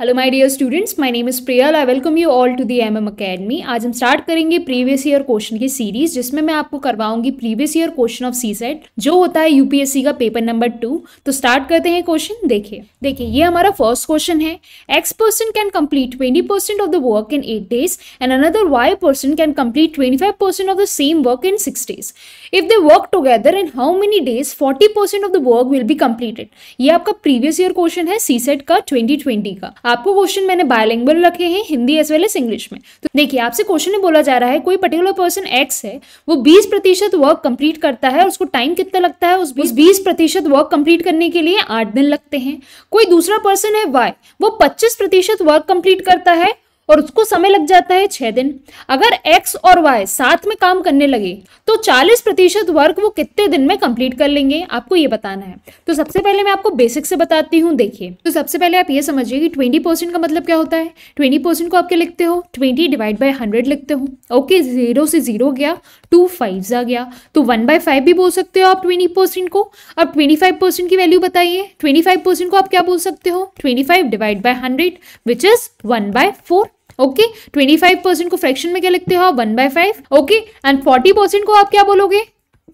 Hello my dear students my name is Priyal I welcome you all to the MM Academy आज हम start करेंगे previous year question की series जिसमें मैं आपको करवाऊंगी previous year question of CSAT जो होता है यूपीएससी का पेपर नंबर टू तो स्टार्ट करते हैं क्वेश्चन देखिए देखिए ये हमारा फर्स्ट क्वेश्चन है X person can complete twenty percent of the work in eight days and another Y person can complete twenty five percent of the same work in six days if they work together in how many days forty percent of the work will be completed ये आपका previous year question है CSAT का twenty twenty का आपको question मैंने bilingual रखे हैं Hindi as well as English में तो देखिए आपसे क्वेश्चन में बोला जा रहा है कोई पर्टिकुलर पर्सन एक्स है वो बीस प्रतिशत वर्क कंप्लीट करता है उसको टाइम कितना लगता है उस बीस प्रतिशत वर्क कंप्लीट करने के लिए आठ दिन लगते हैं कोई दूसरा पर्सन है वाई वो पच्चीस प्रतिशत वर्क कंप्लीट करता है और उसको समय लग जाता है छह दिन अगर एक्स और वाई साथ में काम करने लगे तो चालीस प्रतिशत वर्क वो कितने दिन में कंप्लीट कर लेंगे आपको ये बताना है तो सबसे पहले मैं आपको बेसिक से बताती हूँ देखिए तो सबसे पहले आप ये समझिए कि ट्वेंटी परसेंट का मतलब क्या होता है ट्वेंटी परसेंट को आपके लिखते हो ट्वेंटी डिवाइड बाई हंड्रेड लिखते हो ओके जीरो से जीरो गया टू फाइव आ गया तो वन बाय फाइव भी बोल सकते हो आप ट्वेंटी परसेंट को अब ट्वेंटी फाइव परसेंट की वैल्यू बताइए ट्वेंटी फाइव परसेंट को आप क्या बोल सकते हो twenty five divide by hundred which is one by four okay twenty five percent को फ्रैक्शन में क्या लिखते हो one by five okay and forty percent को आप क्या बोलोगे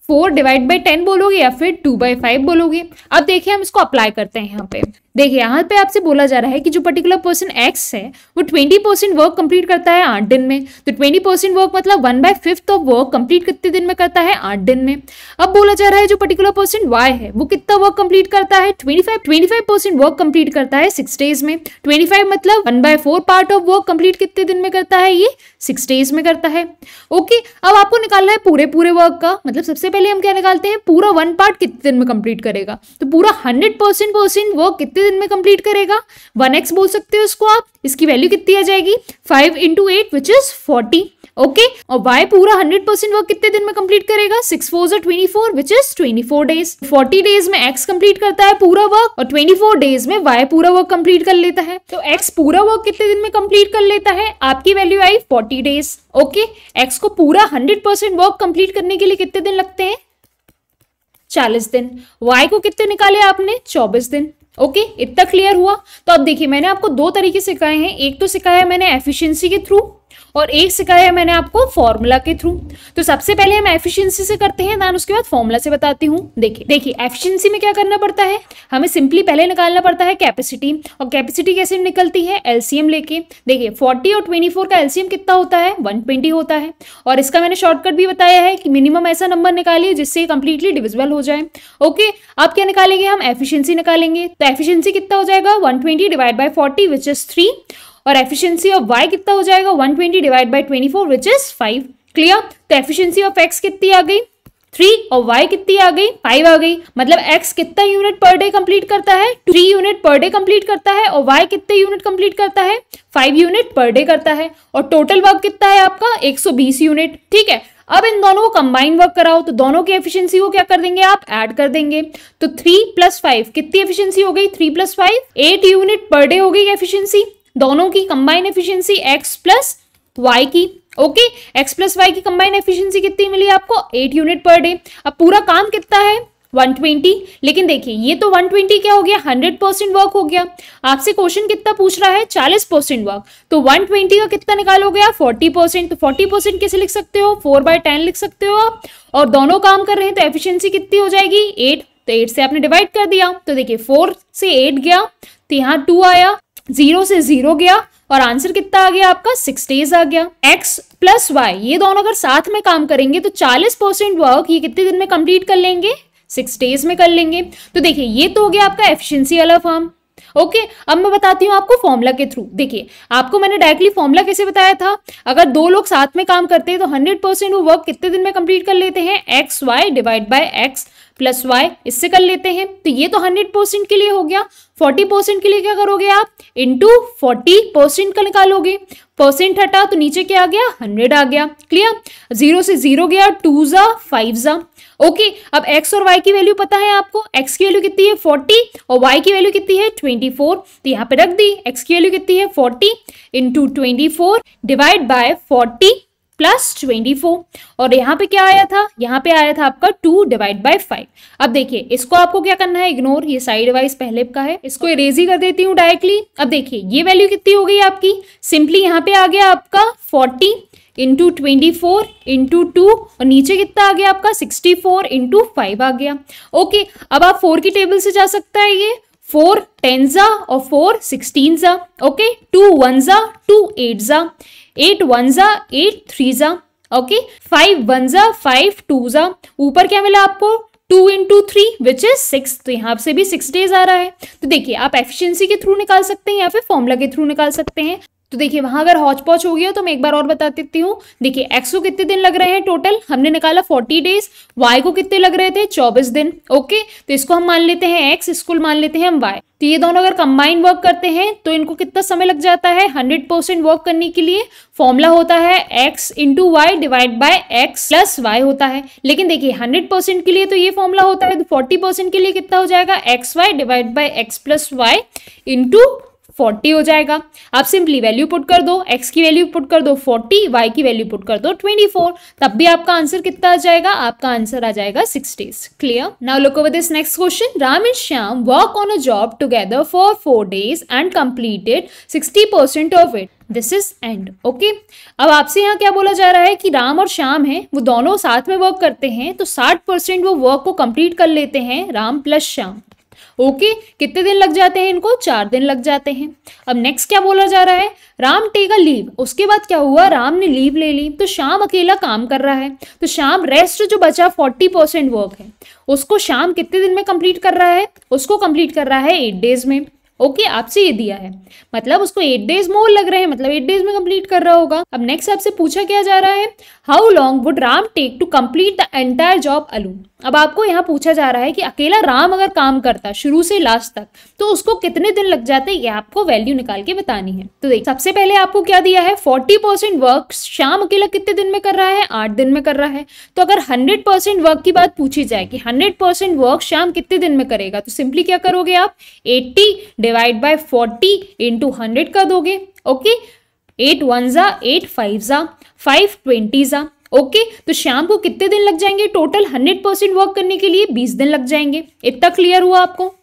फोर डिवाइड बाई टेन बोलोगे या फिर टू बाई फाइव बोलोगे अब देखिए हम इसको अप्लाई करते हैं यहाँ पे देखिए यहाँ पे आपसे बोला जा रहा है कि जो पर्टिकुलर पर्सन एक्स है वो ट्वेंटी परसेंट वर्क कंप्लीट करता है आठ दिन में तो ट्वेंटी परसेंट वर्क मतलब one by fifth of work complete कितने दिन में करता है आठ दिन में अब बोला जा रहा है जो पर्टिकुलर पर्सन वाई है वो कितना वर्क कंप्लीट करता है twenty five percent work complete करता है सिक्स डेज में ट्वेंटी मतलब one by part of work complete कितने दिन में करता है ये सिक्स डेज में करता है ओके अब आपको निकालना है पूरे पूरे वर्क का मतलब सबसे पहले हम क्या निकालते हैं पूरा वन पार्ट कितने दिन में कंप्लीट करेगा तो पूरा हंड्रेड परसेंट वर्क कितने कितने दिन में कंप्लीट करेगा वन एक्स बोल सकते हो इसको आप इसकी वैल्यू कितनी आ जाएगी five into eight which is forty okay और वाई पूरा हंड्रेड परसेंट वर्क कितने दिन में कंप्लीट करेगा six four twenty four which is twenty four days forty days में एक्स कंप्लीट करता है पूरा वर्क और ट्वेंटी फोर डेज में वाई पूरा वर्क कंप्लीट कर लेता है तो एक्स पूरा वर्क कितने दिन में कंप्लीट कर लेता है आपकी वैल्यू आई फोर्टी डेज ओके एक्स को पूरा हंड्रेड परसेंट वर्क कंप्लीट करने के लिए कितने दिन लगते हैं चालीस दिन वाई को कितने निकाले आपने चौबीस दिन ओके इतना क्लियर हुआ तो अब देखिए मैंने आपको दो तरीके सिखाए हैं एक तो सिखाया है मैंने एफिशिएंसी के थ्रू और एक सिखाया मैंने आपको फॉर्मूला के थ्रू तो सबसे पहले हम एफिशिएंसी से करते हैं दैन उसके बाद फॉर्मूला से बताती हूँ देखिए देखिए एफिशिएंसी में क्या करना पड़ता है हमें सिंपली पहले निकालना पड़ता है कैपेसिटी और कैपेसिटी कैसे निकलती है एलसीएम लेके देखिए फोर्टी और ट्वेंटी का एलसीएम कितना होता है वन होता है और इसका मैंने शॉर्टकट भी बताया है कि मिनिमम ऐसा नंबर निकालिए जिससे कंप्लीटली डिविजल हो जाए ओके अब क्या निकालेंगे हम एफिशियंसी निकालेंगे तो एफिशियंसी कितना हो जाएगा twenty divide by forty which is three और एफिशिएंसी ऑफ वाई कितना हो जाएगा 120 twenty divide by twenty four which is five clear तो एफिशिएंसी ऑफ एक्स कितनी आ गई थ्री और वाई कितनी आ गई फाइव आ गई मतलब एक्स कितना यूनिट पर डे कंप्लीट करता है three unit per day complete करता है और वाई कितने यूनिट कंप्लीट करता है फाइव यूनिट पर डे करता है और टोटल वर्क कितना है आपका एक यूनिट ठीक है अब इन दोनों को कंबाइन वर्क कराओ तो दोनों की एफिशिएंसी को क्या कर देंगे आप ऐड कर देंगे तो थ्री प्लस फाइव कितनी एफिशिएंसी हो गई three plus five eight unit per day हो गई एफिशिएंसी दोनों की combine efficiency X plus Y की ओके एक्स प्लस वाई की कंबाइन एफिशिएंसी कितनी मिली आपको एट यूनिट पर डे अब पूरा काम कितना है 120 लेकिन देखिए ये तो 120 क्या हो गया 100 परसेंट वर्क हो गया आपसे क्वेश्चन कितना पूछ रहा है 40 परसेंट वर्क तो 120 का कितना निकालोगे आप 40 परसेंट तो 40 परसेंट कैसे लिख सकते हो 4 बाय टेन लिख सकते हो आप और दोनों काम कर रहे हैं तो एफिशिएंसी कितनी हो जाएगी 8 तो 8 से आपने डिवाइड कर दिया तो देखिए 4 से 8 गया तो यहाँ टू आया जीरो से जीरो गया और आंसर कितना आ गया आपका सिक्स डेज आ गया एक्स प्लस वाई ये दोनों अगर साथ में काम करेंगे तो चालीस परसेंट वर्क ये कितने दिन में कंप्लीट कर लेंगे सिक्स डेज में कर लेंगे तो देखिए ये तो हो गया आपका एफिशिएंसी वाला फॉर्म ओके अब मैं बताती हूँ आपको फॉर्मूला के थ्रू देखिए आपको मैंने डायरेक्टली फॉर्मूला कैसे बताया था अगर दो लोग साथ में काम करते हैं तो हंड्रेड परसेंट वो वर्क कितने दिन में कंप्लीट कर लेते हैं X Y divide by X plus Y इससे कर लेते हैं तो ये तो हंड्रेड परसेंट के लिए हो गया फोर्टी परसेंट के लिए क्या करोगे आप इंटू फोर्टी परसेंट का निकालोगे परसेंट हटा तो नीचे क्या आ गया हंड्रेड आ गया क्लियर जीरो से जीरो गया टू जा फाइव जा ओके अब एक्स और वाई की वैल्यू पता है आपको एक्स की वैल्यू कितनी है फोर्टी और वाई की वैल्यू कितनी है ट्वेंटी फोर तो यहाँ पे रख दी एक्स की वैल्यू कितनी है forty into twenty four divide by forty plus twenty four और यहाँ पे क्या आया था यहाँ पे आया था आपका टू डिवाइड बाई फाइव अब देखिए इसको आपको क्या करना है इग्नोर ये साइड वाइज पहले का है इसको इरेज ही कर देती हूँ डायरेक्टली अब देखिए ये वैल्यू कितनी हो गई आपकी सिंपली यहाँ पे आ गया आपका forty into twenty four into two और नीचे कितना आ गया आपका सिक्सटी फोर इंटू फाइव आ गया ओके अब आप फोर की टेबल से जा सकता है ये फोर टेन जा और फोर सिक्सटीन जा ओके टू वन जा टू एट जा एट वन जा एट थ्री जा ओके फाइव वन जा फाइव टू जा ऊपर क्या मिला आपको two into three which is six तो यहाँ से भी सिक्स डेज आ रहा है तो देखिए आप एफिशिएंसी के थ्रू निकाल सकते हैं या फिर फॉर्मूला के थ्रू निकाल सकते हैं तो देखिए वहां अगर हॉच पौच हो गया तो मैं एक बार और बता देती हूँ देखिए एक्स को कितने दिन लग रहे हैं टोटल हमने निकाला फोर्टी डेज वाई को कितने लग रहे थे चौबीस दिन ओके तो इसको हम मान लेते हैं एक्स इसको मान लेते हैं हम वाई तो ये दोनों अगर कंबाइन वर्क करते हैं तो इनको कितना समय लग जाता है हंड्रेड परसेंट वर्क करने के लिए फॉर्मूला होता है x into Y divide by X plus Y होता है लेकिन देखिए हंड्रेड परसेंट के लिए तो ये फॉर्मूला होता है तो फोर्टी परसेंट के लिए कितना हो जाएगा X Y divide by X plus Y into forty हो जाएगा आप सिंपली वैल्यू पुट कर दो एक्स की वैल्यू पुट कर दो फोर्टी वाई की वैल्यू पुट कर दो ट्वेंटी फोर तब भी आपका आंसर कितना आ जाएगा आपका आंसर आ जाएगा sixty's clear now look over this next question Ram and Shyam work on a job together for four days and completed sixty percent of it this is and okay अब आपसे यहाँ क्या बोला जा रहा है कि राम और श्याम हैं वो दोनों साथ में वर्क करते हैं तो 60 परसेंट वो वर्क को कंप्लीट कर लेते हैं राम प्लस श्याम ओके कितने दिन लग जाते हैं इनको चार दिन लग जाते हैं अब नेक्स्ट क्या बोला जा रहा है राम टेगा लीव उसके बाद क्या हुआ राम ने लीव ले ली तो शाम अकेला काम कर रहा है तो शाम रेस्ट जो बचा फोर्टी परसेंट वर्क है उसको शाम कितने दिन में कंप्लीट कर रहा है उसको कंप्लीट कर रहा है एट डेज में ओके okay, आपसे ये दिया है मतलब उसको एट डेज मोर लग रहे हैं मतलब एट डेज में कंप्लीट कर रहा होगा अब नेक्स्ट आपसे पूछा क्या जा रहा है how long would Ram take to complete the entire job alone अब आपको यहाँ पूछा जा रहा है कि अकेला राम अगर काम करता शुरू से लास्ट तक तो उसको कितने दिन लग जाते ये आपको वैल्यू निकाल के बतानी है तो देखिए सबसे पहले आपको क्या दिया है 40 परसेंट वर्क शाम अकेला कितने दिन में कर रहा है आठ दिन में कर रहा है तो अगर 100 परसेंट वर्क की बात पूछी जाए कि हंड्रेड परसेंट वर्क शाम कितने दिन में करेगा तो सिंपली क्या करोगे आप eighty divide by forty into hundred कर दोगे ओके एट वन ज़ा एट फाइव ज़ा फाइव ट्वेंटी ज़ा ओके तो शाम को कितने दिन लग जाएंगे टोटल हंड्रेड परसेंट वर्क करने के लिए बीस दिन लग जाएंगे इतना क्लियर हुआ आपको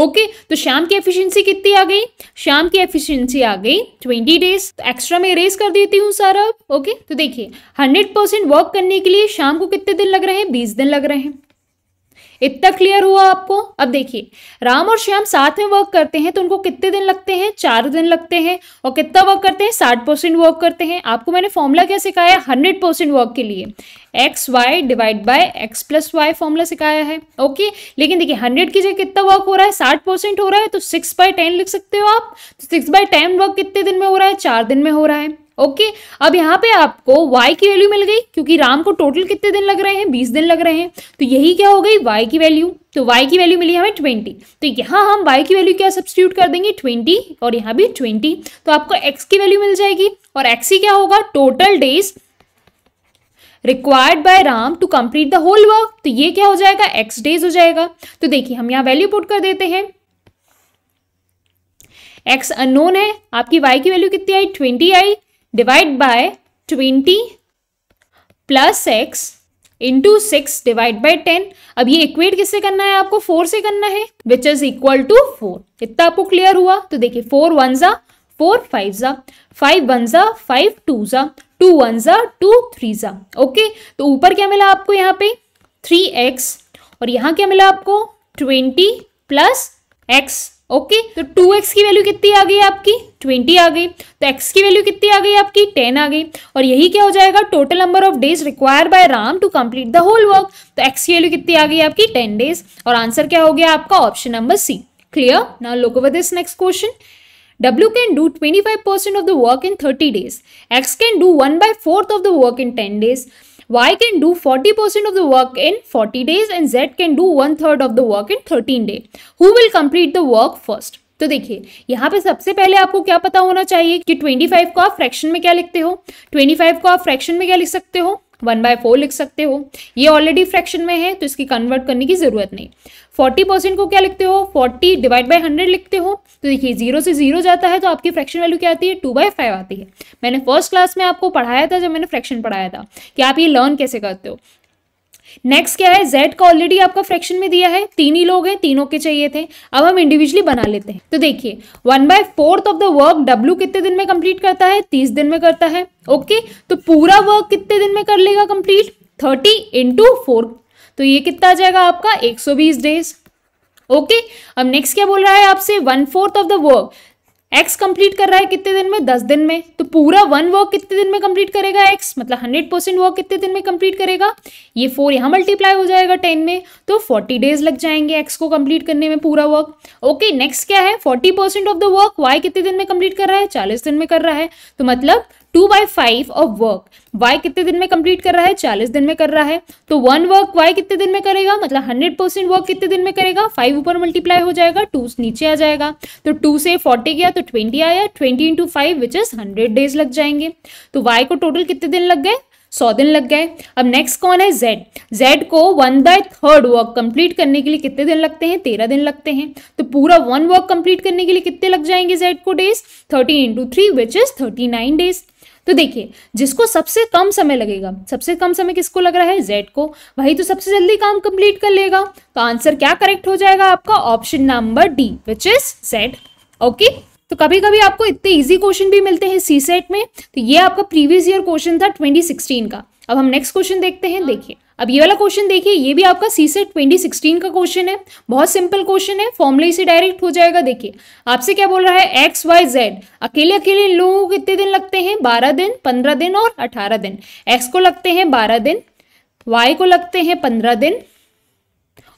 ओके okay, तो शाम की एफिशिएंसी कितनी आ गई शाम की एफिशिएंसी आ गई ट्वेंटी डेज तो एक्स्ट्रा में रेस कर देती हूँ सारा ओके okay, तो देखिए हंड्रेड परसेंट वर्क करने के लिए शाम को कितने दिन लग रहे हैं बीस दिन लग रहे हैं इतना क्लियर हुआ आपको अब देखिए राम और श्याम साथ में वर्क करते हैं तो उनको कितने दिन लगते हैं चार दिन लगते हैं और कितना वर्क करते हैं साठ परसेंट वर्क करते हैं आपको मैंने फॉर्मूला क्या सिखाया हंड्रेड परसेंट वर्क के लिए X Y divide by X plus Y formula सिखाया है ओके लेकिन देखिए हंड्रेड की जगह कितना वर्क हो रहा है साठ परसेंट हो रहा है तो सिक्स बाय टेन लिख सकते हो आप तो सिक्स बाय टेन वर्क कितने दिन में हो रहा है चार दिन में हो रहा है ओके अब यहाँ पे आपको y की वैल्यू मिल गई क्योंकि राम को टोटल कितने दिन लग रहे हैं बीस दिन लग रहे हैं तो यही क्या हो गई y की वैल्यू तो y की वैल्यू मिली हमें ट्वेंटी तो यहाँ हम y की वैल्यू क्या सब्सिट्यूट कर देंगे ट्वेंटी और यहाँ भी ट्वेंटी तो आपको x की वैल्यू मिल जाएगी और x ही क्या होगा total days required by Ram to complete the whole work तो ये क्या हो जाएगा x डेज हो जाएगा तो देखिए हम यहाँ वैल्यू पुट कर देते हैं एक्स अनोन है आपकी वाई की वैल्यू कितनी आई ट्वेंटी आई divide by twenty plus X into six divide by ten अब ये इक्वेट किससे करना है आपको फोर से करना है which is equal to four इतना आपको क्लियर हुआ तो देखिए फोर वन जा फोर फाइव जा फाइव वन जा फाइव टू जा टू वन जा टू थ्री जा ओके तो ऊपर क्या मिला आपको यहाँ पे थ्री एक्स और यहाँ क्या मिला आपको ट्वेंटी प्लस एक्स ओके तो टू एक्स की वैल्यू कितनी आ गई आपकी ट्वेंटी आ गई तो एक्स की वैल्यू कितनी आ गई आपकी टेन आ गई और यही क्या हो जाएगा total number of days required by Ram to complete the whole work तो एक्स की वैल्यू कितनी आ गई आपकी टेन डेज और आंसर क्या हो गया आपका ऑप्शन नंबर सी क्लियर ना look this next question W can do 25% of the work in 30 days. X can do 1 by 4th of the work in 10 days. Y can do 40% of the work in 40 days and Z can do one third of the work in 13 days. Who will complete the work first? तो देखिए यहाँ पे सबसे पहले आपको क्या पता होना चाहिए कि 25 को आप फ्रैक्शन में क्या लिखते हो 25 को आप फ्रैक्शन में क्या लिख सकते हो वन बाय फोर लिख सकते हो ये ऑलरेडी फ्रैक्शन में है तो इसकी कन्वर्ट करने की ज़रूरत नहीं फोर्टी परसेंट को क्या लिखते हो फोर्टी डिवाइड बाय हंड्रेड लिखते हो तो देखिए जीरो से जीरो जाता है तो आपकी फ्रैक्शन वैल्यू क्या आती है टू बाय फाइव आती है मैंने फर्स्ट क्लास में आपको पढ़ाया था जब मैंने फ्रैक्शन पढ़ाया था कि आप ये लर्न कैसे करते हो नेक्स्ट क्या है जेड का ऑलरेडी आपका फ्रैक्शन में दिया है तीन ही लोग हैं तीनों के चाहिए थे अब हम इंडिविजुअली बना लेते हैं तो देखिए one by fourth of the work W कितने दिन में कंप्लीट करता है तीस दिन में करता है ओके तो पूरा वर्क कितने दिन में कर लेगा कंप्लीट थर्टी इंटू फोर तो ये कितना आ जाएगा आपका एक सौ बीस डेज ओके अब नेक्स्ट क्या बोल रहा है आपसे one fourth of the work X complete कर रहा है कितने दिन में दस दिन में तो पूरा वन वर्क कितने दिन में कंप्लीट करेगा एक्स मतलब हंड्रेड परसेंट वर्क कितने दिन में कंप्लीट करेगा ये फोर यहाँ मल्टीप्लाई हो जाएगा टेन में तो फोर्टी डेज लग जाएंगे एक्स को कंप्लीट करने में पूरा वर्क ओके नेक्स्ट क्या है forty percent of the work Y कितने दिन में कंप्लीट कर रहा है चालीस दिन में कर रहा है तो मतलब two by five of work Y कितने दिन में कंप्लीट कर रहा है चालीस दिन में कर रहा है तो वन वर्क वाई कितने दिन में करेगा मतलब हंड्रेड परसेंट वर्क कितने दिन में करेगा फाइव ऊपर मल्टीप्लाई हो जाएगा टू नीचे आ जाएगा तो टू से फोर्टी गया तो ट्वेंटी आया twenty into five which is hundred days लग जाएंगे तो वाई को टोटल कितने दिन लग गए सौ दिन लग गए अब नेक्स्ट कौन है जेड जेड को one by third work complete करने के लिए कितने दिन लगते हैं तेरह दिन लगते हैं तो पूरा वन वर्क कंप्लीट करने के लिए कितने लग जाएंगे जेड को days thirty into three which is thirty nine days तो देखिए जिसको सबसे कम समय लगेगा सबसे कम समय किसको लग रहा है जेड को वही तो सबसे जल्दी काम कंप्लीट कर लेगा तो आंसर क्या करेक्ट हो जाएगा आपका option number D which is Z okay तो कभी कभी आपको इतने इजी क्वेश्चन भी मिलते हैं सी सेट में तो ये आपका प्रीवियस ईयर क्वेश्चन था 2016 का अब हम नेक्स्ट क्वेश्चन देखते हैं देखिए अब ये वाला क्वेश्चन देखिए ये भी आपका सी सेट ट्वेंटी का क्वेश्चन है बहुत सिंपल क्वेश्चन है फॉर्मुले से डायरेक्ट हो जाएगा देखिए आपसे क्या बोल रहा है एक्स वाई जेड अकेले अकेले लोगों को कितने दिन लगते हैं बारह दिन पंद्रह दिन और अठारह दिन एक्स को लगते हैं बारह दिन वाई को लगते हैं पंद्रह दिन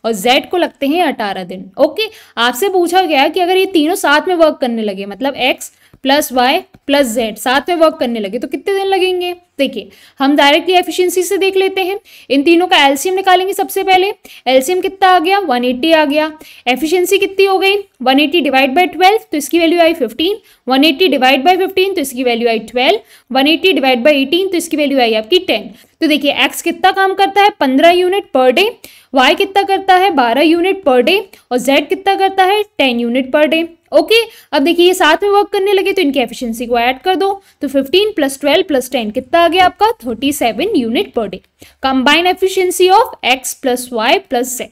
और Z को लगते हैं अठारह दिन ओके आपसे पूछा गया कि अगर ये तीनों साथ में वर्क करने लगे मतलब X plus Y plus Z साथ में वर्क करने लगे तो कितने दिन लगेंगे देखिए हम डायरेक्टली एफिशिएंसी से देख लेते हैं इन तीनों का एलसीएम निकालेंगे सबसे पहले एलसीएम कितना आ गया 180 आ गया एफिशिएंसी कितनी हो गई 180 एटी डिवाइड बाई ट्वेल्व तो इसकी वैल्यू आई 15 180 डिवाइड बाई 15 तो इसकी वैल्यू आई 12 180 डिवाइड बाई 18 तो इसकी वैल्यू आई आपकी 10 तो देखिए एक्स कितना काम करता है 15 यूनिट पर डे वाई कितना करता है 12 यूनिट पर डे और जेड कितना करता है 10 यूनिट पर डे ओके अब देखिए ये साथ में वर्क करने लगे तो इनकी एफिशिएंसी को ऐड कर दो तो 15 प्लस ट्वेल्व प्लस टेन कितना आ गया आपका 37 unit per day combine efficiency of x plus Y plus z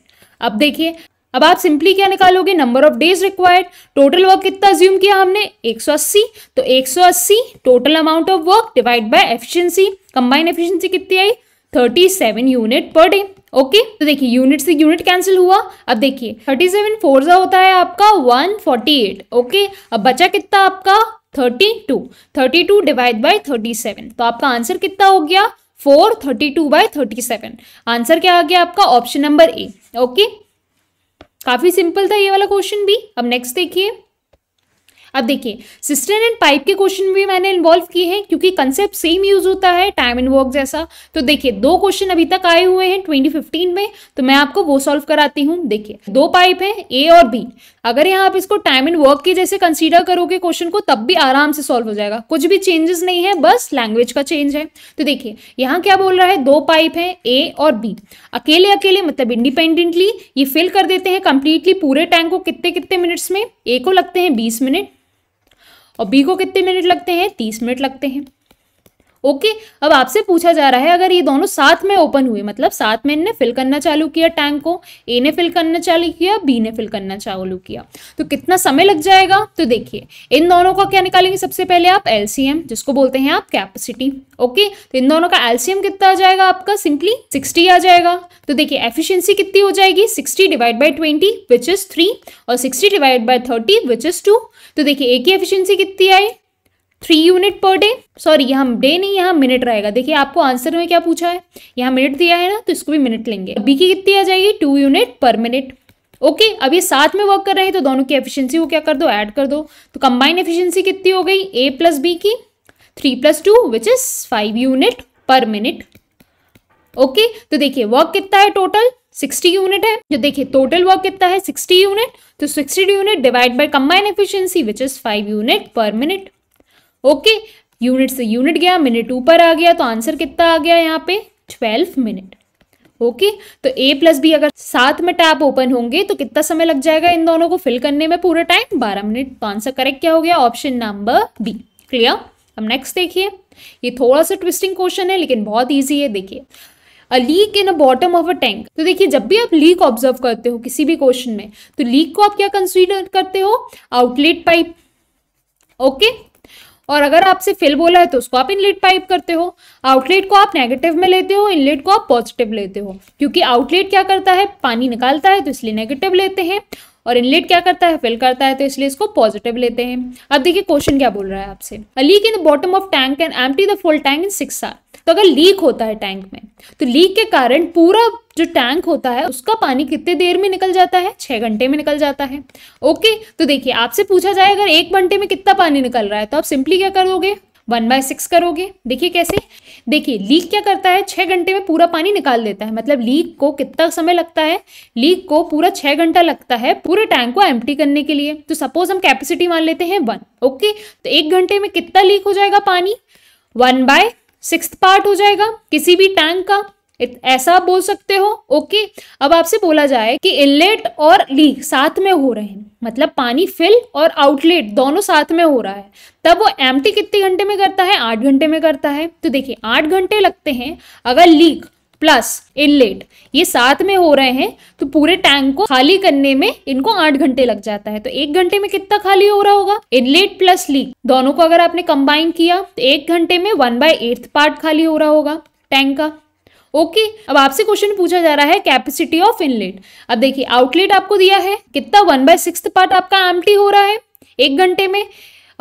अब देखिए अब आप सिंपली क्या निकालोगे number of days required total work कितना ज्यूम किया हमने 180 तो 180 total amount of work divide by efficiency combine efficiency कितनी आई 37 यूनिट पर डे ओके तो देखिए यूनिट से यूनिट कैंसिल हुआ अब देखिए थर्टी सेवन फोर्जा होता है आपका वन फोर्टी एट ओके अब बचा कितना आपका thirty two thirty two divide by thirty seven तो आपका आंसर कितना हो गया four thirty two by thirty seven answer क्या आ गया आपका ऑप्शन नंबर ए ओके काफी सिंपल था ये वाला क्वेश्चन भी अब नेक्स्ट देखिए अब देखिए सिस्टर्न एंड पाइप के क्वेश्चन भी मैंने इन्वॉल्व किए हैं क्योंकि कंसेप्ट सेम यूज होता है टाइम एंड वर्क जैसा तो देखिए दो क्वेश्चन अभी तक आए हुए हैं 2015 में तो मैं आपको वो सॉल्व कराती हूँ देखिए दो पाइप है ए और बी अगर यहाँ आप इसको टाइम एंड वर्क के जैसे कंसिडर करोगे क्वेश्चन को तब भी आराम से सॉल्व हो जाएगा कुछ भी चेंजेस नहीं है बस लैंग्वेज का चेंज है तो देखिए यहाँ क्या बोल रहा है दो पाइप है ए और बी अकेले अकेले मतलब इंडिपेंडेंटली ये फिल कर देते हैं कंप्लीटली पूरे टैंक को कितने कितने मिनट्स में ए को लगते हैं बीस मिनट और बी को कितने मिनट लगते हैं तीस मिनट लगते हैं ओके अब आपसे पूछा जा रहा है अगर ये दोनों साथ में ओपन हुए मतलब साथ में इनने फिल करना चालू किया टैंक को ए ने फिल करना चालू किया बी ने फिल करना चालू किया तो कितना समय लग जाएगा तो देखिए इन दोनों का क्या निकालेंगे सबसे पहले आप एलसीएम जिसको बोलते हैं आप कैपेसिटी ओके तो इन दोनों का एलसीएम कितना आ जाएगा आपका सिंपली सिक्सटी आ जाएगा तो देखिए एफिशियंसी कितनी हो जाएगी sixty divide by twenty which is three और sixty divide by thirty which is two तो देखिए ए की एफिशियंसी कितनी आई three unit per day sorry यहाँ डे नहीं यहाँ मिनट रहेगा देखिए आपको आंसर में क्या पूछा है यहाँ मिनट दिया है ना तो इसको भी मिनट लेंगे बी की कितनी आ जाएगी two unit per minute okay okay, अब ये साथ में वर्क कर रहे हैं तो दोनों की एफिशिएंसी को क्या कर दो ऐड कर दो तो कंबाइन एफिशिएंसी कितनी हो गई ए प्लस बी की three plus two which is five unit per minute okay तो देखिए वर्क कितना है टोटल सिक्सटी यूनिट है जो तो देखिए टोटल वर्क कितना है सिक्सटी यूनिट तो sixty unit divide by combine efficiency which is five unit per minute okay unit से यूनिट गया मिनट ऊपर आ गया तो आंसर कितना आ गया यहाँ पे ट्वेल्व मिनट ओके okay, तो ए प्लस बी अगर साथ में टैप ओपन होंगे तो कितना समय लग जाएगा इन दोनों को फिल करने में पूरा टाइम बारह मिनट तो आंसर करेक्ट क्या हो गया ऑप्शन नंबर बी क्लियर अब नेक्स्ट देखिए ये थोड़ा सा ट्विस्टिंग क्वेश्चन है लेकिन बहुत ईजी है देखिए a leak in a bottom of a tank तो देखिए जब भी आप लीक ऑब्जर्व करते हो किसी भी क्वेश्चन में तो लीक को आप क्या कंसिडर करते हो आउटलेट पाइप ओके और अगर आपसे फिल बोला है तो उसको आप इनलेट पाइप करते हो आउटलेट को आप नेगेटिव में लेते हो इनलेट को आप पॉजिटिव लेते हो क्योंकि आउटलेट क्या करता है पानी निकालता है तो इसलिए नेगेटिव लेते हैं और इनलेट क्या करता है फिल करता है तो इसलिए इसको पॉजिटिव लेते हैं अब देखिए क्वेश्चन क्या बोल रहा है आपसे a leak in the bottom of tank empty the full tank in six hours तो अगर लीक होता है टैंक में तो लीक के कारण पूरा जो टैंक होता है उसका पानी कितने देर में निकल जाता है छः घंटे में निकल जाता है ओके तो देखिए आपसे पूछा जाए अगर एक घंटे में कितना पानी निकल रहा है तो आप सिंपली क्या करोगे वन बाय सिक्स करोगे देखिए कैसे देखिए लीक क्या करता है छः घंटे में पूरा पानी निकाल देता है मतलब लीक को कितना समय लगता है लीक को पूरा छः घंटा लगता है पूरे टैंक को एम करने के लिए तो सपोज हम कैपेसिटी मान लेते हैं वन ओके तो एक घंटे में कितना लीक हो जाएगा पानी वन बाय सिक्स पार्ट हो जाएगा किसी भी टैंक का ऐसा आप बोल सकते हो ओके अब आपसे बोला जाए कि इनलेट और लीक साथ में हो रहे हैं मतलब पानी फिल और आउटलेट दोनों साथ में हो रहा है तब वो एम कितने घंटे में करता है आठ घंटे में करता है तो देखिए आठ घंटे लगते हैं अगर लीक प्लस इनलेट ये साथ में हो रहे हैं तो पूरे टैंक को खाली करने में इनको आठ घंटे लग जाता है तो एक घंटे में कितना खाली हो रहा होगा इनलेट प्लस लीक दोनों को अगर आपने कंबाइन किया तो एक घंटे में वन बाय एट्थ पार्ट खाली हो रहा होगा टैंक का ओके अब आपसे क्वेश्चन पूछा जा रहा है कैपेसिटी ऑफ इनलेट अब देखिए आउटलेट आपको दिया है कितना वन बाय सिक्स पार्ट आपका एम हो रहा है एक घंटे में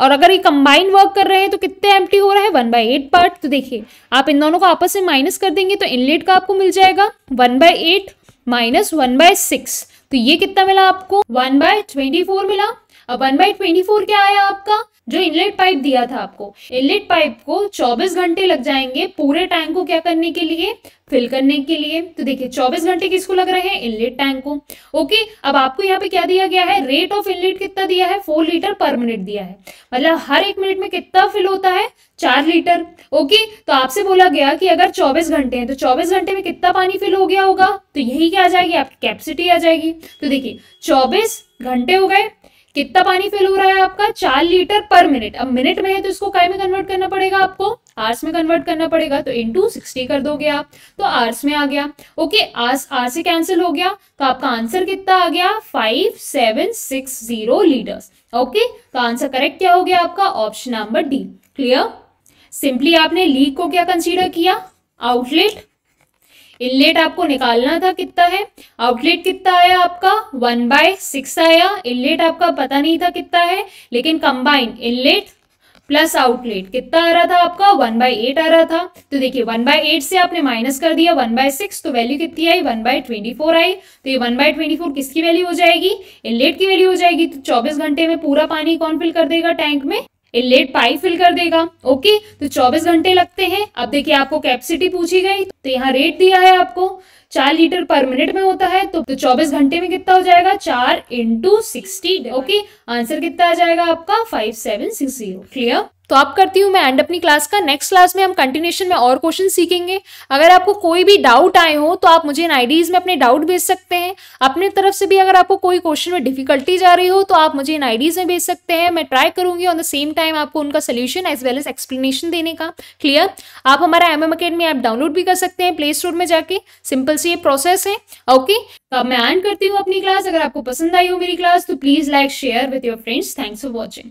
और अगर ये कंबाइन वर्क कर रहे हैं तो कितने एम हो रहा है वन बाय एट पार्ट तो देखिए आप इन दोनों को आपस में माइनस कर देंगे तो इनलेट का आपको मिल जाएगा one by eight minus one by six तो ये कितना मिला आपको वन बाय ट्वेंटी फोर मिला अब वन बाय ट्वेंटी फोर क्या आया आपका जो इनलेट पाइप दिया था आपको इनलेट पाइप को 24 घंटे लग जाएंगे पूरे टैंक को क्या करने के लिए फिल करने के लिए तो देखिए 24 घंटे किसको लग रहे हैं इनलेट टैंक को ओके अब आपको यहाँ पे क्या दिया गया है रेट ऑफ इनलेट कितना दिया है फोर लीटर पर मिनट दिया है मतलब हर एक मिनट में कितना फिल होता है चार लीटर ओके तो आपसे बोला गया कि अगर चौबीस घंटे हैं तो चौबीस घंटे में कितना पानी फिल हो गया होगा तो यही क्या आ जाएगी आपकी कैपेसिटी आ जाएगी तो देखिए चौबीस घंटे हो गए कितना पानी फेल हो रहा है आपका चार लीटर पर मिनट अब मिनट में है तो इसको काय में कन्वर्ट करना पड़ेगा आपको आर्स में कन्वर्ट करना पड़ेगा तो इंटू सिक्सटी कर दोगे आप तो आर्स में आ गया ओके आर्स आर से कैंसिल हो गया तो आपका आंसर कितना आ गया five seven six zero litres okay तो आंसर करेक्ट क्या हो गया आपका option number D clear simply आपने लीक को क्या कंसिडर किया आउटलेट इनलेट आपको निकालना था कितना है आउटलेट कितना आया आपका वन बाय सिक्स आया इनलेट आपका पता नहीं था कितना है लेकिन कंबाइन इनलेट प्लस आउटलेट कितना आ रहा था आपका वन बाय एट आ रहा था तो देखिए वन बाय एट से आपने माइनस कर दिया वन बाय सिक्स तो वैल्यू कितनी आई वन बाय ट्वेंटी फोर आई तो ये वन बाय ट्वेंटी फोर किसकी वैल्यू हो जाएगी इनलेट की वैल्यू हो जाएगी तो चौबीस घंटे में पूरा पानी कौन फिल कर देगा टैंक में इनलेट पाइप फिल कर देगा ओके तो 24 घंटे लगते हैं अब देखिए आपको कैपेसिटी पूछी गई तो यहाँ रेट दिया है आपको चार लीटर पर मिनट में होता है तो, तो 24 घंटे में कितना हो जाएगा चार इंटू सिक्सटी ओके आंसर कितना आ जाएगा आपका five seven six zero clear तो आप करती हूँ मैं एंड अपनी क्लास का नेक्स्ट क्लास में हम कंटिन्यूशन में और क्वेश्चन सीखेंगे अगर आपको कोई भी डाउट आए हो तो आप मुझे इन आईडीज़ में अपने डाउट भेज सकते हैं अपने तरफ से भी अगर आपको कोई क्वेश्चन में डिफिकल्टीज आ रही हो तो आप मुझे इन आईडीज़ में भेज सकते हैं मैं ट्राई करूँगी ऑन द सेम टाइम आपको उनका solution as well as explanation देने का क्लियर आप हमारा M M academy app download भी कर सकते हैं प्ले स्टोर में जाके सिंपल से ये प्रोसेस है ओके तो अब मैं एंड करती हूँ अपनी क्लास अगर आपको पसंद आई हो मेरी क्लास तो please like share with your friends thanks for watching